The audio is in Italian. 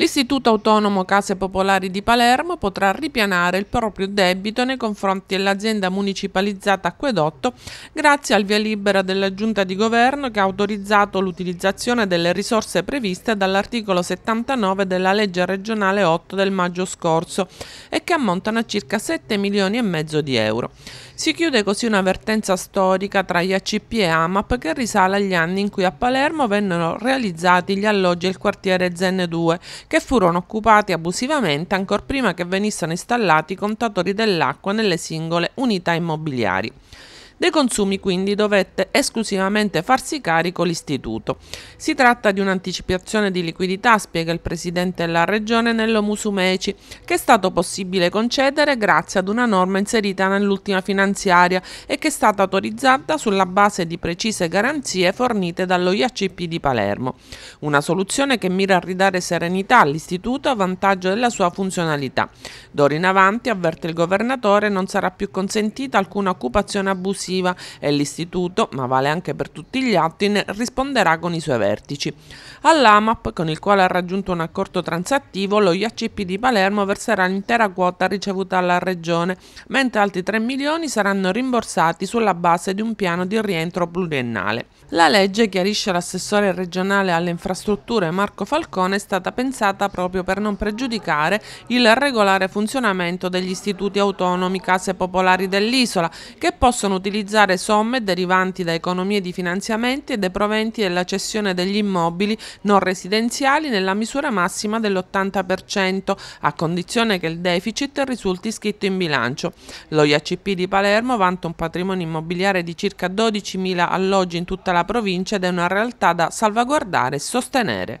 L'Istituto Autonomo Case Popolari di Palermo potrà ripianare il proprio debito nei confronti dell'azienda municipalizzata Acquedotto grazie al via libera della Giunta di Governo che ha autorizzato l'utilizzazione delle risorse previste dall'articolo 79 della legge regionale 8 del maggio scorso e che ammontano a circa 7 milioni e mezzo di euro. Si chiude così una vertenza storica tra gli ACP e AMAP che risale agli anni in cui a Palermo vennero realizzati gli alloggi e il quartiere ZN2 che furono occupati abusivamente ancor prima che venissero installati i contatori dell'acqua nelle singole unità immobiliari. Dei consumi quindi dovette esclusivamente farsi carico l'istituto. Si tratta di un'anticipazione di liquidità, spiega il presidente della regione Nello Musumeci, che è stato possibile concedere grazie ad una norma inserita nell'ultima finanziaria e che è stata autorizzata sulla base di precise garanzie fornite dallo IACP di Palermo. Una soluzione che mira a ridare serenità all'istituto a vantaggio della sua funzionalità. D'ora in avanti, avverte il governatore, non sarà più consentita alcuna occupazione abusiva successiva e l'Istituto, ma vale anche per tutti gli atti, ne risponderà con i suoi vertici. All'AMAP, con il quale ha raggiunto un accordo transattivo, lo IACP di Palermo verserà l'intera quota ricevuta alla Regione, mentre altri 3 milioni saranno rimborsati sulla base di un piano di rientro pluriennale. La legge, chiarisce l'assessore regionale alle infrastrutture Marco Falcone, è stata pensata proprio per non pregiudicare il regolare funzionamento degli istituti autonomi case popolari dell'isola, che possono utilizzare utilizzare somme derivanti da economie di finanziamenti e dei proventi della cessione degli immobili non residenziali nella misura massima dell'80%, a condizione che il deficit risulti scritto in bilancio. Lo IACP di Palermo vanta un patrimonio immobiliare di circa 12.000 alloggi in tutta la provincia ed è una realtà da salvaguardare e sostenere.